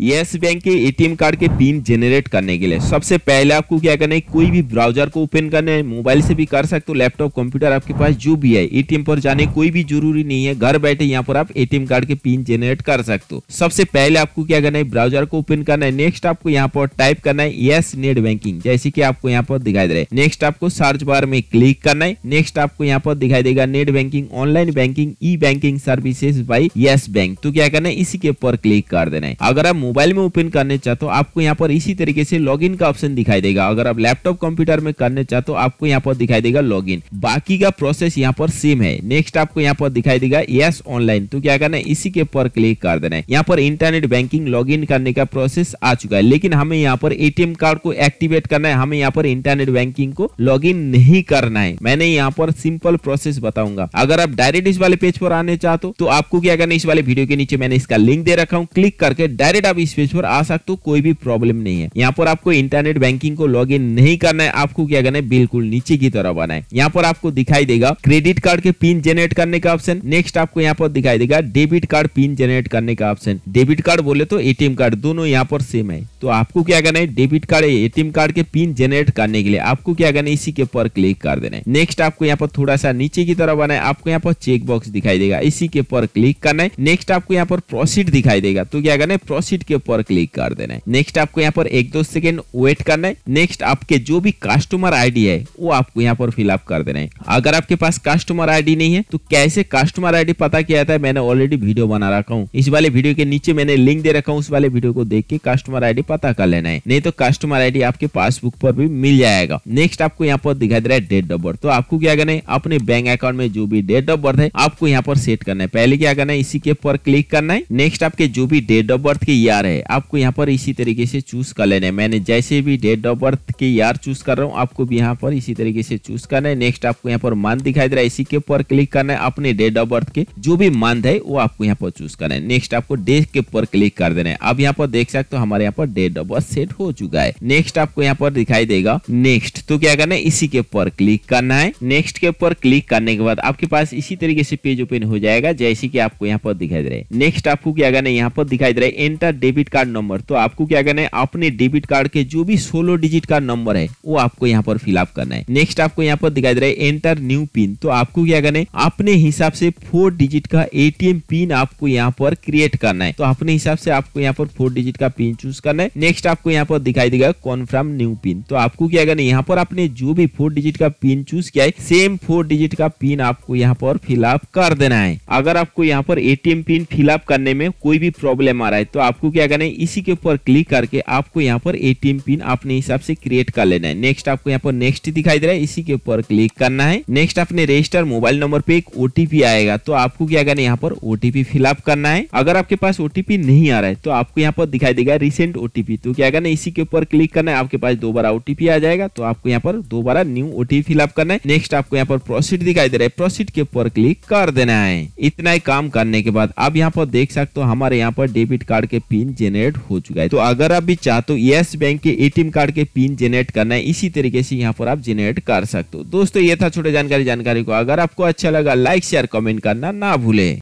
yes Bank के ATM card के pin generate करने के लिए सबसे पहले आपको क्या करना है कोई भी ब्राउजर को ओपन करना है मोबाइल से भी कर सकते हो लैपटॉप कंप्यूटर आपके पास जो भी है एटीएम पर जाने कोई भी जरूरी नहीं है घर बैठे यहाँ पर आप एटीएम कार्ड के पिन जेनरेट कर सकते हो सबसे पहले आपको क्या करना है ब्राउजर को ओपन करना है नेक्स्ट आपको यहाँ पर टाइप करना है यस नेट बैंकिंग जैसे की आपको यहाँ पर दिखाई दे रहा है नेक्स्ट आपको सर्च बार में क्लिक करना है नेक्स्ट आपको यहाँ पर दिखाई देगा net banking online banking e banking services by Yes Bank तो क्या करना है इसी के ऊपर क्लिक कर देना है अगर आप मोबाइल में ओपन करने चाहते हो आपको यहाँ पर इसी तरीके से लॉगिन का ऑप्शन दिखाई देगा अगर आप लैपटॉप कंप्यूटर में करने चाहते हो आपको यहाँ पर दिखाई देगा लॉगिन बाकी का प्रोसेस यहाँ पर सेम है नेक्स्ट आपको यहाँ पर दिखाई देगा यस ऑनलाइन तो क्या करना है इसी के पर क्लिक कर देना है यहाँ पर इंटरनेट बैंकिंग लॉग करने का प्रोसेस आ चुका है लेकिन हमें यहाँ पर एटीएम कार्ड को एक्टिवेट करना है हमें यहाँ पर इंटरनेट बैंकिंग को लॉग नहीं करना है मैंने यहाँ पर सिंपल प्रोसेस बताऊंगा अगर आप डायरेक्ट इस वाले पेज पर आने चाहते हो तो आपको क्या करना है इस वाले वीडियो के नीचे मैंने इसका लिंक दे रखा हूँ क्लिक करके डायरेक्ट आप इस पेज पर आ सकते हो कोई भी प्रॉब्लम नहीं है यहाँ पर आपको इंटरनेट बैंकिंग को लॉग नहीं करना है आपको क्या करना है बिल्कुल नीचे की तरफ आना है यहाँ पर आपको दिखाई देगा क्रेडिट कार्ड के पिन जनरेट करने का ऑप्शन नेक्स्ट आपको यहाँ पर दिखाई देगा डेबिट कार्ड पिन जनरेट करने का ऑप्शन डेबिट कार्ड बोले तो एटीएम कार्ड दोनों यहाँ पर सेम है तो आपको क्या करना है डेबिट कार्ड एटीएम कार्ड के पिन जनरेट करने के लिए आपको क्या करना है इसी के ऊपर क्लिक कर देना है नेक्स्ट आपको यहाँ पर थोड़ा सा नीचे की तरफ आना है आपको यहाँ पर चेक बॉक्स दिखाई देगा इसी के ऊपर क्लिक करना है नेक्स्ट आपको यहाँ पर प्रोसीड दिखाई देगा तो क्या करना है प्रोसीड एडिट के ऊपर क्लिक कर देना है नेक्स्ट आपको यहाँ पर एक दो सेकेंड वेट करना है नेक्स्ट आपके जो भी कस्टमर आईडी है वो आपको यहाँ पर फिलअप कर देना है अगर आपके पास कस्टमर आईडी नहीं है तो कैसे कस्टमर आईडी पता किया जाता है मैंने ऑलरेडी वीडियो बना रखा हूँ इस वाले वीडियो के नीचे मैंने लिंक दे रखा हूँ उस वाले वीडियो को देख के कस्टमर आईडी पता कर लेना है नहीं तो कस्टमर आईडी आपके पासबुक पर भी मिल जाएगा नेक्स्ट आपको यहाँ पर दिखाई दे रहा है डेट ऑफ बर्थ तो आपको क्या करना है अपने बैंक अकाउंट में जो भी डेट ऑफ बर्थ है आपको यहाँ पर सेट करना है पहले क्या करना है इसी के ऊपर क्लिक करना है नेक्स्ट आपके जो भी डेट ऑफ बर्थ के ईआर है आपको यहाँ पर इसी तरीके से चूज कर लेना है मैंने जैसे भी डेट ऑफ बर्थ के ईआर चूज कर रहा हूँ आपको भी यहाँ पर इसी तरीके से चूज करना है नेक्स्ट आपको यहाँ पर मंथ दिखाई दे रहा है इसी के ऊपर क्लिक करना है अपने डेट ऑफ बर्थ के जो भी मंथ है वो आपको यहाँ पर चूज करना है नेक्स्ट आपको डे के ऊपर क्लिक कर देना है आप यहाँ पर देख सकते हो हमारे यहाँ पर डेट ऑफ बर्थ सेट हो चुका है नेक्स्ट आपको यहाँ पर दिखाई देगा नेक्स्ट तो क्या करना है इसी के ऊपर क्लिक करना है नेक्स्ट के ऊपर क्लिक करने के बाद आपके पास इसी तरीके से पेज ओपन हो जाएगा जैसे कि आपको यहाँ पर दिखाई दे रहा है नेक्स्ट आपको क्या करना है यहाँ पर दिखाई दे रहा है एंटर डेबिट कार्ड नंबर तो आपको क्या करना है अपने डेबिट कार्ड के जो भी सोलह डिजिट का नंबर है वो आपको यहाँ पर फिलअप करना है नेक्स्ट आपको यहाँ पर दिखाई दे रहा है एंटर न्यू पिन तो आपको क्या करना है अपने हिसाब से फोर डिजिट का एटीएम पिन आपको यहाँ पर क्रिएट करना है तो अपने हिसाब से आपको यहाँ पर फोर डिजिट का पिन चूज करना है नेक्स्ट आपको यहाँ पर दिखाई देगा कॉन्फर्म न्यू पिन तो आपको क्या करना है यहाँ पर आपने जो भी फोर डिजिट का पिन चूज किया है सेम फोर डिजिट का पिन आपको यहाँ पर फिलअप कर देना है अगर आपको यहाँ पर एटीएम पिन फिलअप करने में कोई भी प्रॉब्लम आ रहा है तो आपको क्या करना है इसी के ऊपर क्लिक करके आपको यहाँ पर एटीएम पिन अपने हिसाब से क्रिएट कर लेना है नेक्स्ट आपको यहाँ पर नेक्स्ट दिखाई दे रहा है इसी के ऊपर क्लिक करना है नेक्स्ट अपने रजिस्टर मोबाइल नंबर पे एक ओटीपी आएगा तो आपको क्या करना है यहाँ पर ओटीपी फिलअप करना है अगर आपके पास ओटीपी नहीं आ रहा है तो आपको यहाँ पर दिखाई देगा रिसेंट ओटीपी तो क्या करना है इसी के ऊपर क्लिक करना है आपके पास दोबारा ओटीपी आ जाएगा तो आपको यहाँ पर दोबारा न्यू ओटीपी फिलअप करना है नेक्स्ट आपको यहाँ पर प्रोसीड दिखाई दे रहा है प्रोसीड के ऊपर क्लिक कर देना है इतना ही काम करने के बाद आप यहाँ पर देख सकते हो हमारे यहाँ पर डेबिट कार्ड के पिन पिन जनरेट हो चुका है तो अगर आप भी चाहते हो यस बैंक के एटीएम कार्ड के पिन जेनरेट करना है इसी तरीके से यहाँ पर आप जेनरेट कर सकते हो दोस्तों ये था छोटे जानकारी जानकारी को अगर आपको अच्छा लगा लाइक शेयर कमेंट करना ना भूले